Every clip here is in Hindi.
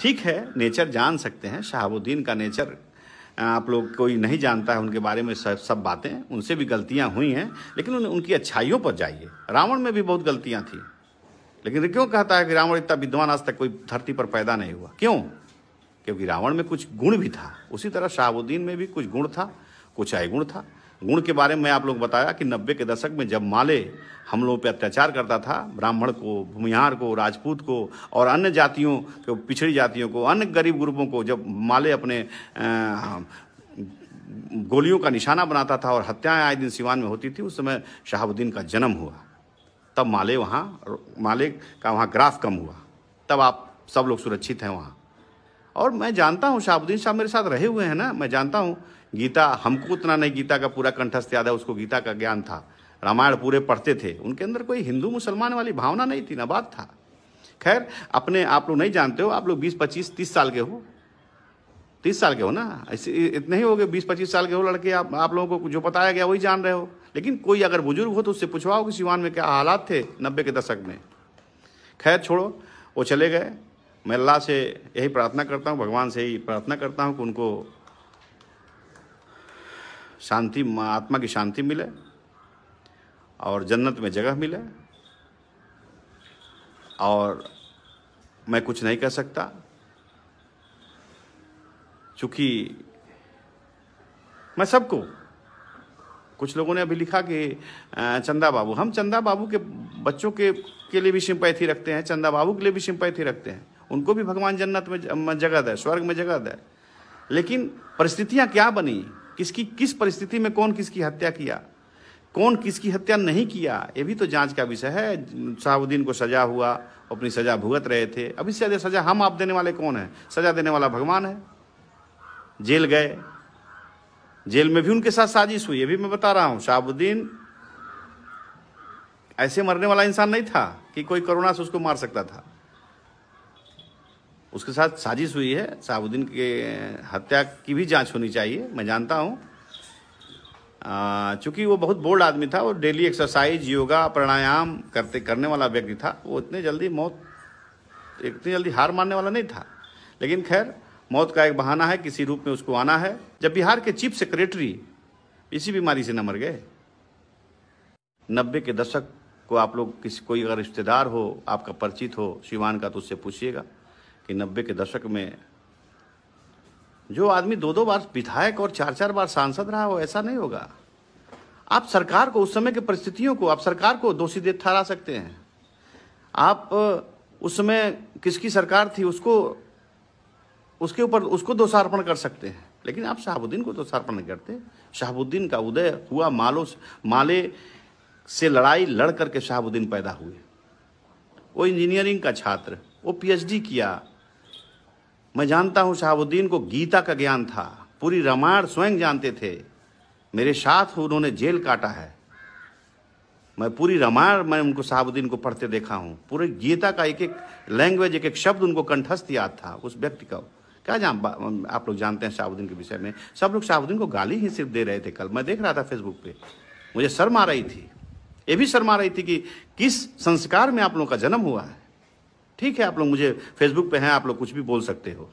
ठीक है नेचर जान सकते हैं शहाबुद्दीन का नेचर आप लोग कोई नहीं जानता है उनके बारे में सब सब बातें उनसे भी गलतियां हुई हैं लेकिन उन, उनकी अच्छाइयों पर जाइए रावण में भी बहुत गलतियां थी लेकिन क्यों कहता है कि रावण इतना विद्वान आज तक कोई धरती पर पैदा नहीं हुआ क्यों क्योंकि रावण में कुछ गुण भी था उसी तरह शहाबुद्दीन में भी कुछ गुण था कुछ अयगुण था गुण के बारे में आप लोग बताया कि नब्बे के दशक में जब माले हम लोगों पर अत्याचार करता था ब्राह्मण को भूमिहार को राजपूत को और अन्य जातियों को पिछड़ी जातियों को अन्य गरीब ग्रुपों को जब माले अपने आ, गोलियों का निशाना बनाता था और हत्याएं आए दिन सिवान में होती थी उस समय शहाबुद्दीन का जन्म हुआ तब माले वहाँ माले का वहाँ ग्राफ कम हुआ तब आप सब लोग सुरक्षित हैं वहाँ और मैं जानता हूँ शहाबुद्दीन साहब मेरे साथ रहे हुए हैं ना मैं जानता हूँ गीता हमको उतना नहीं गीता का पूरा कंठस्थ याद है उसको गीता का ज्ञान था रामायण पूरे पढ़ते थे उनके अंदर कोई हिंदू मुसलमान वाली भावना नहीं थी ना बात था खैर अपने आप लोग नहीं जानते हो आप लोग बीस पच्चीस तीस साल के हो तीस साल के हो ना ऐसे इतने ही हो गए बीस पच्चीस साल के हो लड़के आप आप लोगों को जो बताया गया वही जान रहे हो लेकिन कोई अगर बुजुर्ग हो तो उससे पूछवाओ कि सिवान में क्या हालात थे नब्बे के दशक में खैर छोड़ो वो चले गए मैं अल्लाह से यही प्रार्थना करता हूँ भगवान से यही प्रार्थना करता हूँ कि उनको शांति आत्मा की शांति मिले और जन्नत में जगह मिले और मैं कुछ नहीं कह सकता चूंकि मैं सबको कुछ लोगों ने अभी लिखा कि चंदा बाबू हम चंदा बाबू के बच्चों के के लिए भी सिंपैथी रखते हैं चंदा बाबू के लिए भी सिंपैथी रखते हैं उनको भी भगवान जन्नत में जगह दे स्वर्ग में जगह दे लेकिन परिस्थितियाँ क्या बनी किसकी किस परिस्थिति में कौन किसकी हत्या किया कौन किसकी हत्या नहीं किया ये भी तो जांच का विषय है शहाबुद्दीन को सजा हुआ अपनी सजा भुगत रहे थे अभी से ज़्यादा सजा हम आप देने वाले कौन हैं सजा देने वाला भगवान है जेल गए जेल में भी उनके साथ साजिश हुई ये भी मैं बता रहा हूँ शहाबुद्दीन ऐसे मरने वाला इंसान नहीं था कि कोई करुणा से उसको मार सकता था उसके साथ साजिश हुई है साहबुद्दीन के हत्या की भी जांच होनी चाहिए मैं जानता हूँ चूँकि वो बहुत बोल्ड आदमी था और डेली एक्सरसाइज योगा प्राणायाम करते करने वाला व्यक्ति था वो इतने जल्दी मौत इतनी जल्दी हार मानने वाला नहीं था लेकिन खैर मौत का एक बहाना है किसी रूप में उसको आना है जब बिहार के चीफ सेक्रेटरी इसी बीमारी से न मर गए नब्बे के दशक को आप लोग किसी कोई अगर रिश्तेदार हो आपका परिचित हो शिवान का तो उससे पूछिएगा कि नब्बे के दशक में जो आदमी दो दो बार विधायक और चार चार बार सांसद रहा हो ऐसा नहीं होगा आप सरकार को उस समय की परिस्थितियों को आप सरकार को दोषी दे ठहरा सकते हैं आप उस समय किसकी सरकार थी उसको उसके ऊपर उसको दोषारोपण कर सकते हैं लेकिन आप शहाबुद्दीन को दोषारोपण नहीं करते शाहबुद्दीन का उदय हुआ मालो माले से लड़ाई लड़ करके शहाबुद्दीन पैदा हुए वो इंजीनियरिंग का छात्र वो पीएचडी किया मैं जानता हूँ शहाबुद्दीन को गीता का ज्ञान था पूरी रामायण स्वयं जानते थे मेरे साथ उन्होंने जेल काटा है मैं पूरी रामायण मैं उनको शहाबुद्दीन को पढ़ते देखा हूँ पूरे गीता का एक एक लैंग्वेज एक एक शब्द उनको कंठस्थ याद था उस व्यक्ति का क्या जान आप लोग जानते हैं शाहबुद्दीन के विषय में सब लोग शाहबुद्दीन को गाली ही सिर्फ दे रहे थे कल मैं देख रहा था फेसबुक पे मुझे शर्म आ रही थी ये भी शर्म आ रही थी कि किस संस्कार में आप लोगों का जन्म हुआ है ठीक है आप लोग मुझे फेसबुक पे हैं आप लोग कुछ भी बोल सकते हो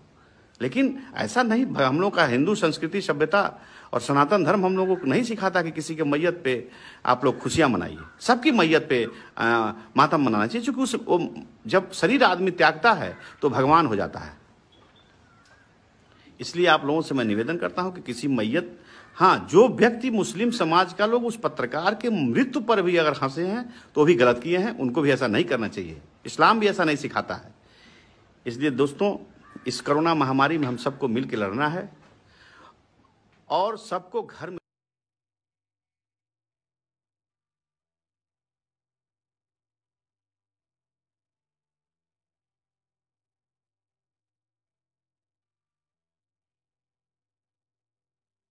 लेकिन ऐसा नहीं हम लोग का हिंदू संस्कृति सभ्यता और सनातन धर्म हम लोगों को नहीं सिखाता कि किसी के मैयत पे आप लोग खुशियाँ मनाइए सबकी मैयत पे मातम मनाना चाहिए क्योंकि उस वो जब शरीर आदमी त्यागता है तो भगवान हो जाता है इसलिए आप लोगों से मैं निवेदन करता हूँ कि किसी मैयत हाँ जो व्यक्ति मुस्लिम समाज का लोग उस पत्रकार के मृत्यु पर भी अगर हंसे हैं तो भी गलत किए हैं उनको भी ऐसा नहीं करना चाहिए इस्लाम भी ऐसा नहीं सिखाता है इसलिए दोस्तों इस कोरोना महामारी में हम सबको मिलकर लड़ना है और सबको घर में